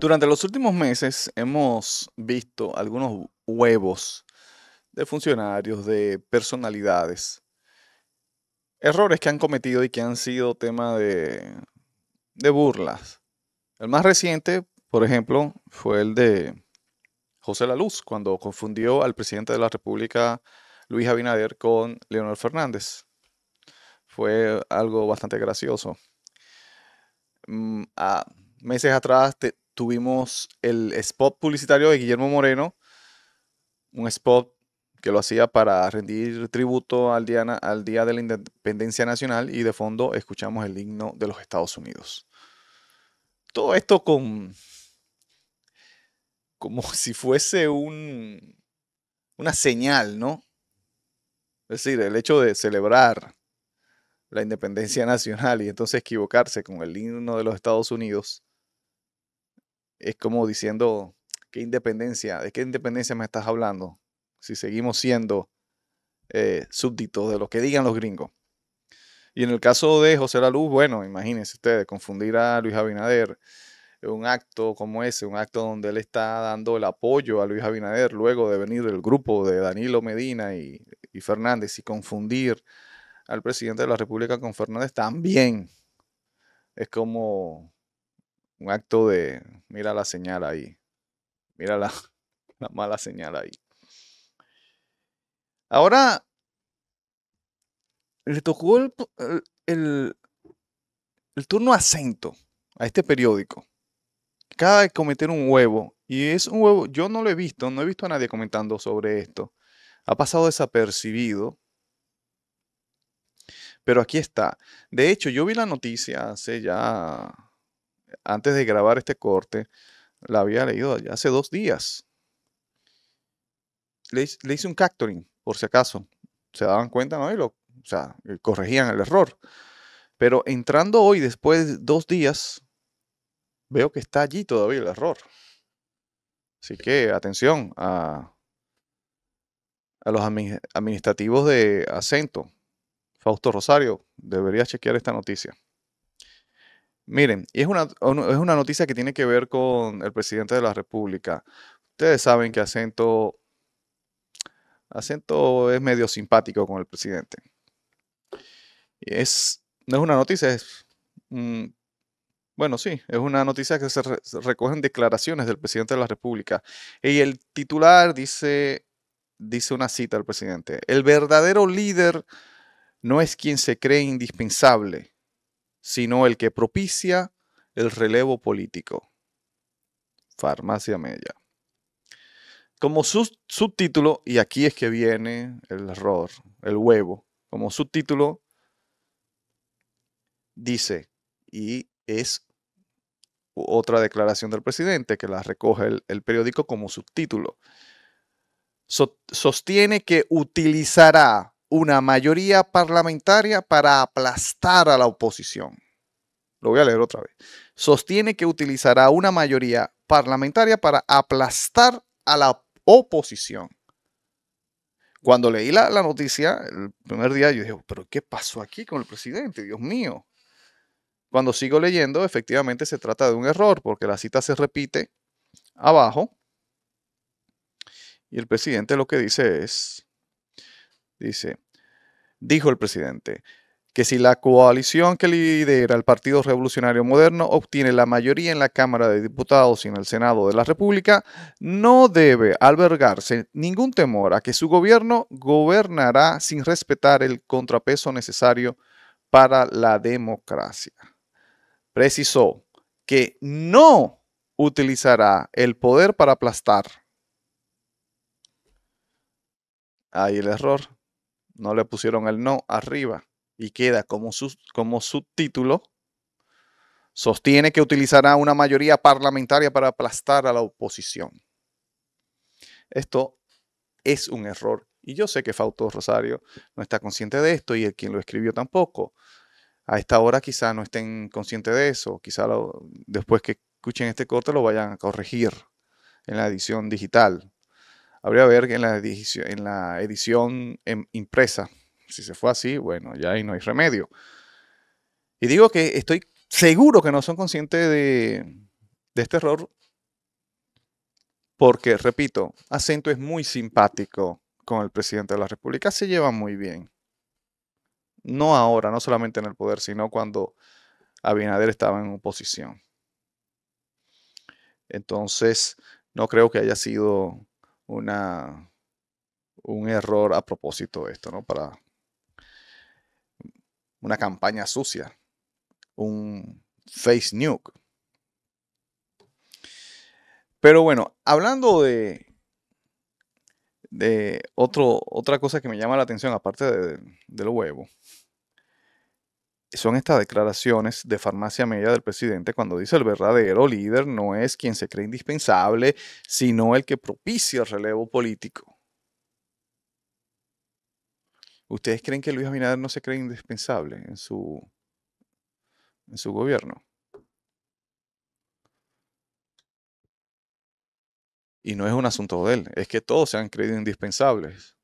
Durante los últimos meses hemos visto algunos huevos de funcionarios, de personalidades, errores que han cometido y que han sido tema de, burlas. El más reciente, por ejemplo, fue el de José Laluz, cuando confundió al presidente de la República, Luis Abinader, con Leonel Fernández. Fue algo bastante gracioso. Mm, a meses atrás te tuvimos el spot publicitario de Guillermo Moreno, un spot que lo hacía para rendir tributo al día, al día de la Independencia Nacional y de fondo escuchamos el himno de los Estados Unidos. Todo esto con como si fuese un, una señal, ¿no? Es decir, el hecho de celebrar la independencia nacional y entonces equivocarse con el himno de los Estados Unidos es como diciendo, ¿qué independencia? ¿De qué independencia me estás hablando? Si seguimos siendo eh, súbditos de lo que digan los gringos. Y en el caso de José La Luz, bueno, imagínense ustedes, confundir a Luis Abinader, un acto como ese, un acto donde él está dando el apoyo a Luis Abinader luego de venir el grupo de Danilo Medina y, y Fernández y confundir al presidente de la República con Fernández también es como un acto de, mira la señal ahí, mira la, mala señal ahí. Ahora, le tocó el, el, turno acento a este periódico. cada vez cometer un huevo. Y es un huevo, yo no lo he visto, no he visto a nadie comentando sobre esto. Ha pasado desapercibido. Pero aquí está. De hecho, yo vi la noticia hace ya antes de grabar este corte, la había leído hace dos días. Le, hice un capturing, por si acaso. Se daban cuenta, ¿no? Y lo, o corregían el error. Pero entrando hoy, después de dos días, veo que está allí todavía el error. Así que atención a, a los administrativos de acento. Fausto Rosario, debería chequear esta noticia. Miren, y es una, es una noticia que tiene que ver con el presidente de la República. Ustedes saben que acento, es medio simpático con el presidente. Es, no es una noticia, es, bueno, sí, es una noticia que se, recogen declaraciones del presidente de la República. Y el titular dice, dice una cita al presidente, el verdadero líder no es quien se cree indispensable sino el que propicia el relevo político. Farmacia Mella. Como subtítulo, y aquí es que viene el error, el huevo, como subtítulo, dice, y es otra declaración del presidente que la recoge el, periódico como subtítulo, sostiene que utilizará una mayoría parlamentaria para aplastar a la oposición. Lo voy a leer otra vez. Sostiene que utilizará una mayoría parlamentaria para aplastar a la oposición. Cuando leí la, noticia, el primer día, yo dije, pero ¿qué pasó aquí con el presidente? Dios mío. Cuando sigo leyendo, efectivamente se trata de un error, porque la cita se repite abajo. Y el presidente lo que dice es, Dice, dijo el presidente, que si la coalición que lidera el Partido Revolucionario Moderno obtiene la mayoría en la Cámara de Diputados y en el Senado de la República, no debe albergarse ningún temor a que su gobierno gobernará sin respetar el contrapeso necesario para la democracia. Precisó que no utilizará el poder para aplastar. Ahí el error no le pusieron el no arriba y queda como, como subtítulo. Sostiene que utilizará una mayoría parlamentaria para aplastar a la oposición. Esto es un error. Y yo sé que Fausto Rosario no está consciente de esto y el quien lo escribió tampoco. A esta hora quizá no estén conscientes de eso. Quizá después que escuchen este corte lo vayan a corregir en la edición digital. Habría ver en la edición, en em, la edición impresa. Si se fue así, bueno, ya ahí no hay remedio. Y digo que estoy seguro que no son conscientes de, de este error porque, repito, Acento es muy simpático con el presidente de la República, se lleva muy bien. No ahora, no solamente en el poder, sino cuando Abinader estaba en oposición. Entonces, no creo que haya sido una, un error a propósito de esto, ¿no? Para una campaña sucia, un face nuke. Pero bueno, hablando de, de otro, otra cosa que me llama la atención, aparte de, del huevo, son estas declaraciones de farmacia media del presidente cuando dice el verdadero líder no es quien se cree indispensable, sino el que propicia el relevo político. ¿Ustedes creen que Luis Abinader no se cree indispensable en su, en su gobierno? Y no es un asunto de él, es que todos se han creído indispensables.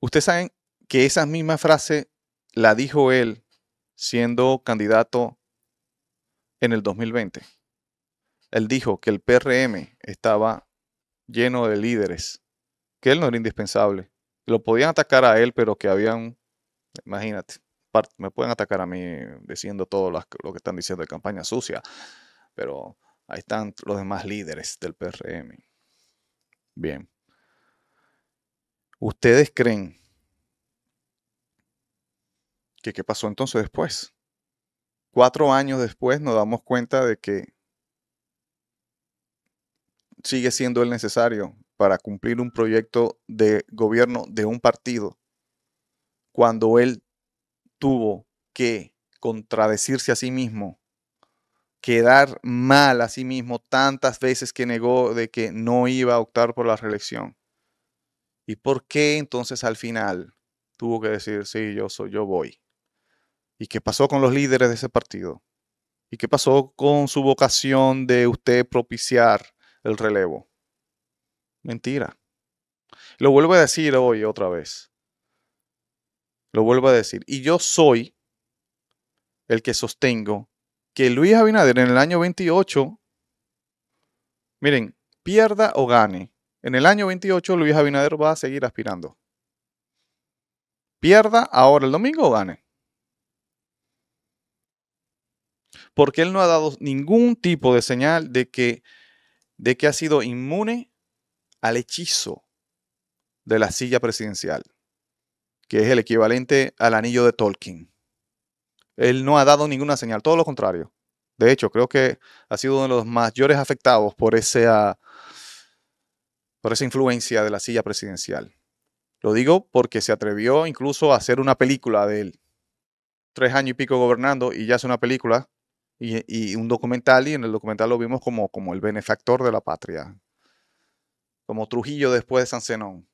Ustedes saben que esa misma frase la dijo él siendo candidato en el 2020. Él dijo que el PRM estaba lleno de líderes, que él no era indispensable. Lo podían atacar a él, pero que habían, imagínate, me pueden atacar a mí diciendo todo lo que están diciendo de campaña sucia, pero ahí están los demás líderes del PRM. Bien. ¿Ustedes creen que qué pasó entonces después. Cuatro años después nos damos cuenta de que sigue siendo el necesario para cumplir un proyecto de gobierno de un partido cuando él tuvo que contradecirse a sí mismo, quedar mal a sí mismo tantas veces que negó de que no iba a optar por la reelección. ¿Y por qué entonces al final tuvo que decir, sí, yo soy, yo voy? ¿Y qué pasó con los líderes de ese partido? ¿Y qué pasó con su vocación de usted propiciar el relevo? Mentira. Lo vuelvo a decir hoy otra vez. Lo vuelvo a decir. Y yo soy el que sostengo que Luis Abinader en el año 28, miren, pierda o gane, en el año 28 Luis Abinader va a seguir aspirando. Pierda ahora el domingo o gane. porque él no ha dado ningún tipo de señal de que, de que ha sido inmune al hechizo de la silla presidencial, que es el equivalente al anillo de Tolkien. Él no ha dado ninguna señal, todo lo contrario. De hecho, creo que ha sido uno de los mayores afectados por esa, por esa influencia de la silla presidencial. Lo digo porque se atrevió incluso a hacer una película de él. Tres años y pico gobernando y ya hace una película y, un documental, y en el documental lo vimos como, como el benefactor de la patria, como Trujillo después de San Senón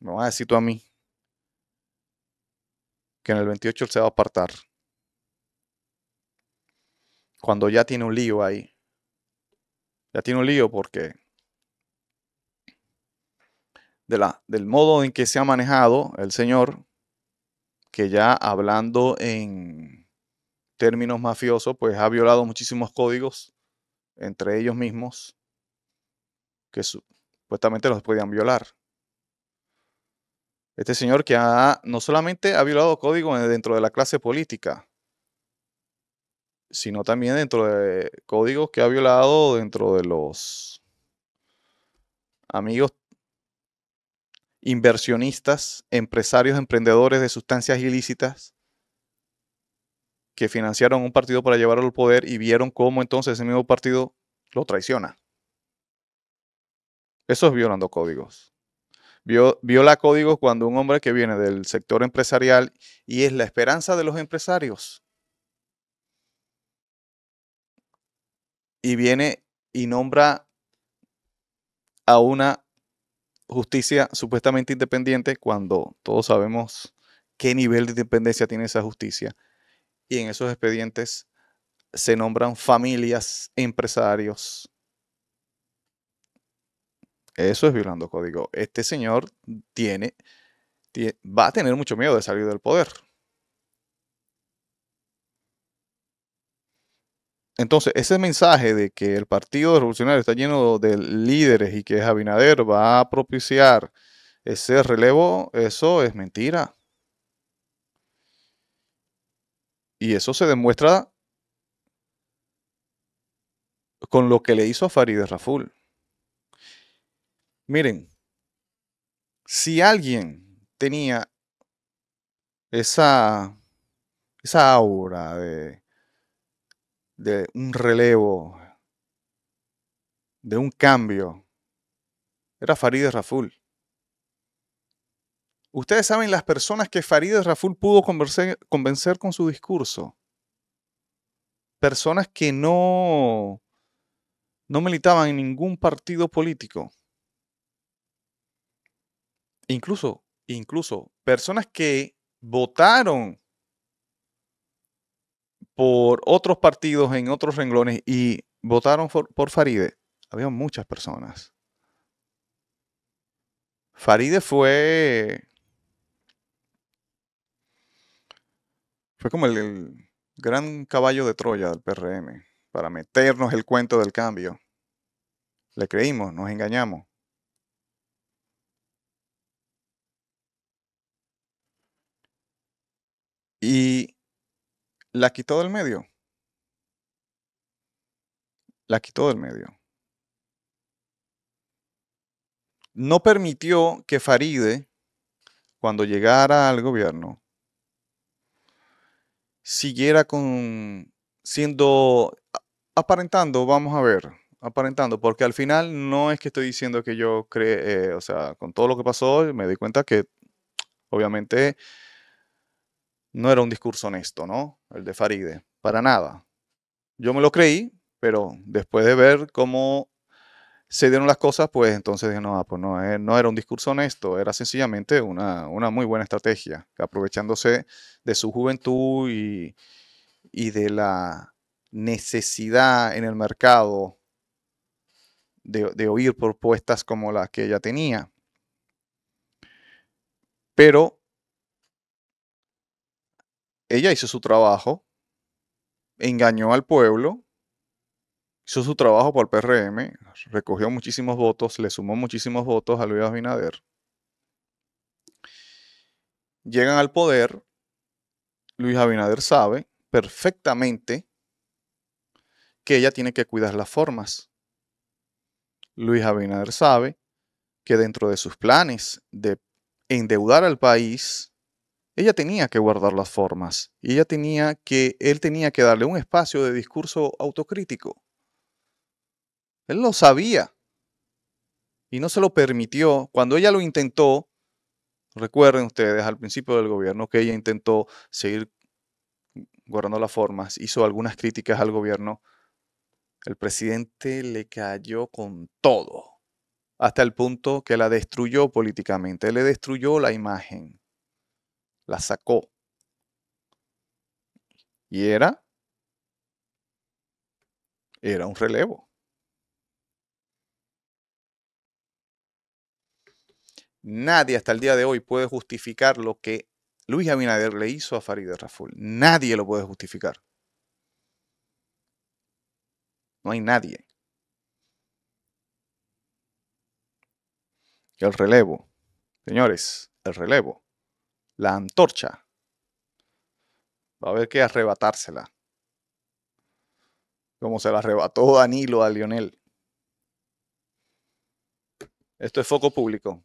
Me vas a decir tú a mí que en el 28 él se va a apartar. Cuando ya tiene un lío ahí. Ya tiene un lío porque de la, del modo en que se ha manejado el Señor, que ya hablando en términos mafiosos, pues ha violado muchísimos códigos entre ellos mismos que supuestamente los podían violar. Este señor que ha, no solamente ha violado códigos dentro de la clase política, sino también dentro de códigos que ha violado dentro de los amigos inversionistas, empresarios, emprendedores de sustancias ilícitas que financiaron un partido para llevarlo al poder y vieron cómo entonces ese mismo partido lo traiciona. Eso es violando códigos. Viola códigos cuando un hombre que viene del sector empresarial y es la esperanza de los empresarios. Y viene y nombra a una justicia supuestamente independiente cuando todos sabemos qué nivel de independencia tiene esa justicia y en esos expedientes se nombran familias, e empresarios. Eso es violando código. Este señor tiene, va a tener mucho miedo de salir del poder. Entonces, ese mensaje de que el Partido Revolucionario está lleno de líderes y que Abinader va a propiciar ese relevo, eso es mentira. Y eso se demuestra con lo que le hizo a Farideh Raful. Miren, si alguien tenía esa, esa aura de, de un relevo, de un cambio, era Farideh Raful. Ustedes saben las personas que Farideh Raful pudo convencer, con su discurso. Personas que no, no militaban en ningún partido político. Incluso, incluso personas que votaron por otros partidos en otros renglones y votaron por, por Faride, había muchas personas. Faride fue Fue como el, gran caballo de Troya del PRM para meternos el cuento del cambio. Le creímos, nos engañamos. Y la quitó del medio. La quitó del medio. No permitió que Faride, cuando llegara al gobierno, siguiera con siendo aparentando, vamos a ver, aparentando, porque al final no es que estoy diciendo que yo cree, eh, o sea, con todo lo que pasó, me di cuenta que obviamente no era un discurso honesto, ¿no? El de Faride, para nada. Yo me lo creí, pero después de ver cómo se dieron las cosas, pues entonces dije, no, ah, pues eh, no, era un discurso honesto, era sencillamente una, muy buena estrategia, aprovechándose de su juventud y, de la necesidad en el mercado de, de, oír propuestas como las que ella tenía. Pero ella hizo su trabajo, engañó al pueblo hizo su trabajo por el PRM, recogió muchísimos votos, le sumó muchísimos votos a Luis Abinader. Llegan al poder, Luis Abinader sabe perfectamente que ella tiene que cuidar las formas. Luis Abinader sabe que dentro de sus planes de endeudar al país, ella tenía que guardar las formas y ella tenía que él tenía que darle un espacio de discurso autocrítico. Él lo sabía y no se lo permitió. Cuando ella lo intentó, recuerden ustedes al principio del gobierno que ella intentó seguir guardando las formas, hizo algunas críticas al gobierno. El presidente le cayó con todo, hasta el punto que la destruyó políticamente. le destruyó la imagen, la sacó. Y era, era un relevo. Nadie hasta el día de hoy puede justificar lo que Luis Abinader le hizo a Farideh Raful. Nadie lo puede justificar. No hay nadie. El relevo, señores, el relevo, la antorcha, va a haber que arrebatársela. Como se la arrebató Danilo a Lionel. Esto es foco público.